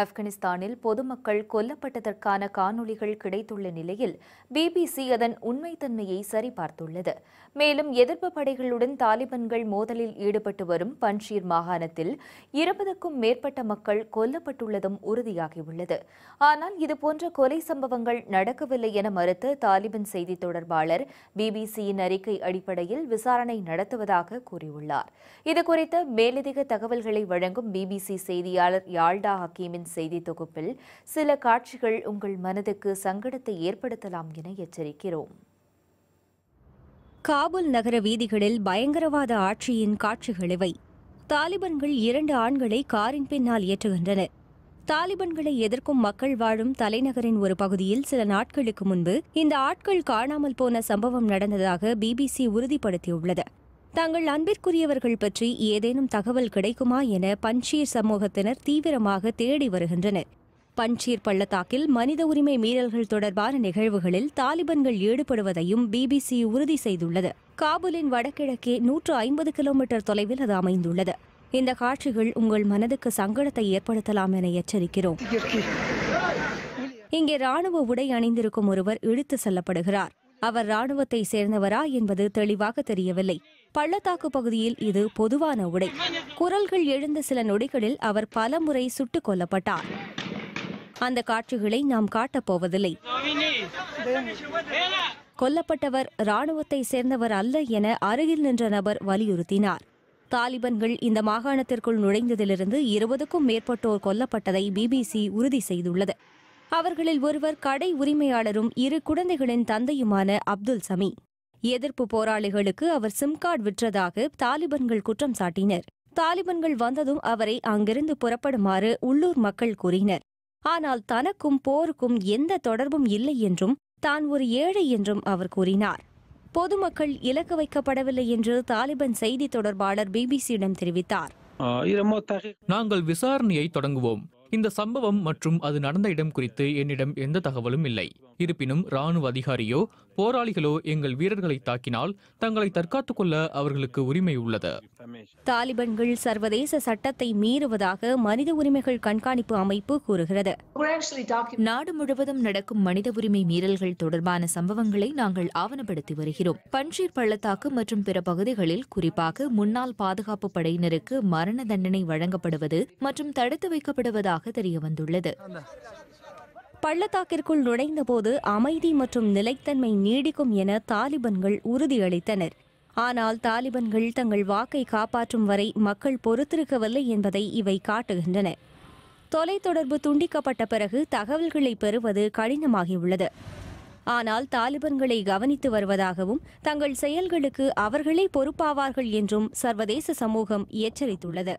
ஆப்கானிஸ்தானில் பொதுமக்கள் கொல்லப்பட்டதற்கான காணொலிகள் கிடைத்துள்ள நிலையில் பிபிசி அதன் உண்மைத்தன்மையை சரிபார்த்துள்ளது மேலும் எதிர்ப்பு படைகளுடன் தாலிபான்கள் மோதலில் ஈடுபட்டு வரும் பன்ஷீர் மாகாணத்தில் இருபதுக்கும் மேற்பட்ட மக்கள் கொல்லப்பட்டுள்ளதும் உறுதியாகியுள்ளது ஆனால் இதுபோன்ற கொலை சம்பவங்கள் நடக்கவில்லை என மறுத்து தாலிபன் செய்தி தொடர்பாளர் பிபிசியின் அறிக்கை அடிப்படையில் விசாரணை நடத்துவதாக கூறியுள்ளார் இதுகுறித்த மேலதிக தகவல்களை வழங்கும் பிபிசி செய்தியாளர் யாழ்டா ஹக்கீமின் வின் செய்தி தொகுப்பில் சில காட்சிகள் உங்கள் மனதுக்கு சங்கடத்தை ஏற்படுத்தலாம் என எச்சரிக்கிறோம் காபூல் நகர வீதிகளில் பயங்கரவாத ஆட்சியின் காட்சிகள் இவை தாலிபன்கள் இரண்டு ஆண்களை காரின் பின்னால் ஏற்றுகின்றனர் தாலிபன்களை எதிர்க்கும் மக்கள் வாழும் தலைநகரின் ஒரு பகுதியில் சில நாட்களுக்கு முன்பு இந்த ஆட்கள் காணாமல் போன சம்பவம் நடந்ததாக பிபிசி உறுதிப்படுத்தியுள்ளது தங்கள் அன்பிற்குரியவர்கள் பற்றி ஏதேனும் தகவல் கிடைக்குமா என பன்ஷீர் சமூகத்தினர் தீவிரமாக தேடி வருகின்றனர் பன்ஷீர் பள்ளத்தாக்கில் மனித உரிமை மீறல்கள் தொடர்பான நிகழ்வுகளில் தாலிபன்கள் ஈடுபடுவதையும் பிபிசி உறுதி செய்துள்ளது காபூலின் வடகிழக்கே நூற்று ஐம்பது கிலோமீட்டர் தொலைவில் அது அமைந்துள்ளது இந்த காட்சிகள் உங்கள் மனதுக்கு சங்கடத்தை ஏற்படுத்தலாம் என எச்சரிக்கிறோம் இங்கே ராணுவ உடை அணிந்திருக்கும் ஒருவர் இழுத்து செல்லப்படுகிறார் அவர் ராணுவத்தை சேர்ந்தவரா என்பது தெளிவாக தெரியவில்லை பள்ளத்தாக்கு பகுதியில் இது பொதுவான உடை குரல்கள் எழுந்த சில நொடிகளில் அவர் பலமுறை சுட்டுக் கொல்லப்பட்டார் அந்த காட்சிகளை நாம் காட்டப்போவதில்லை கொல்லப்பட்டவர் ராணுவத்தை சேர்ந்தவர் அல்ல என அருகில் நின்ற நபர் வலியுறுத்தினார் தாலிபன்கள் இந்த மாகாணத்திற்குள் நுழைந்ததிலிருந்து இருபதுக்கும் மேற்பட்டோர் கொல்லப்பட்டதை பிபிசி உறுதி செய்துள்ளது அவர்களில் ஒருவர் கடை உரிமையாளரும் இரு குழந்தைகளின் தந்தையுமான அப்துல் சமி எதிர்ப்பு போராளிகளுக்கு அவர் சிம் கார்டு விற்றதாக தாலிபன்கள் குற்றம் சாட்டினர் தாலிபன்கள் வந்ததும் அவரை அங்கிருந்து புறப்படுமாறு உள்ளூர் மக்கள் கூறினர் ஆனால் தனக்கும் போருக்கும் எந்த தொடர்பும் இல்லை என்றும் தான் ஒரு ஏழை என்றும் அவர் கூறினார் பொதுமக்கள் இலக்கு வைக்கப்படவில்லை என்று தாலிபன் செய்தி தொடர்பாளர் பிபிசியிடம் தெரிவித்தார் நாங்கள் விசாரணையை தொடங்குவோம் இந்த சம்பவம் மற்றும் அது நடந்த இடம் குறித்து என்னிடம் எந்த தகவலும் இல்லை இருப்பினும் ராணுவ அதிகாரியோ போராளிகளோ எங்கள் வீரர்களை தாக்கினால் தங்களை தற்காத்துக் கொள்ள அவர்களுக்கு உரிமை உள்ளது தாலிபான்கள் சர்வதேச சட்டத்தை மீறுவதாக மனித உரிமைகள் கண்காணிப்பு அமைப்பு கூறுகிறது நாடு முழுவதும் நடக்கும் மனித உரிமை மீறல்கள் தொடர்பான சம்பவங்களை நாங்கள் ஆவணப்படுத்தி வருகிறோம் பன்ஷீர் பள்ளத்தாக்கு மற்றும் பிற பகுதிகளில் குறிப்பாக முன்னாள் பாதுகாப்பு படையினருக்கு மரண தண்டனை வழங்கப்படுவது மற்றும் தடுத்து வைக்கப்படுவதாக தெரியவந்துள்ளது பள்ளத்தாக்கிற்குள் நுழைந்தபோது அமைதி மற்றும் நிலைத்தன்மை நீடிக்கும் என தாலிபன்கள் உறுதியளித்தனர் ஆனால் தாலிபன்கள் தங்கள் வாக்கை காப்பாற்றும் வரை மக்கள் பொறுத்திருக்கவில்லை என்பதை இவை காட்டுகின்றன தொலைத்தொடர்பு துண்டிக்கப்பட்ட பிறகு தகவல்களை பெறுவது கடினமாகியுள்ளது ஆனால் தாலிபன்களை கவனித்து வருவதாகவும் தங்கள் செயல்களுக்கு அவர்களே பொறுப்பாவார்கள் என்றும் சர்வதேச சமூகம் எச்சரித்துள்ளது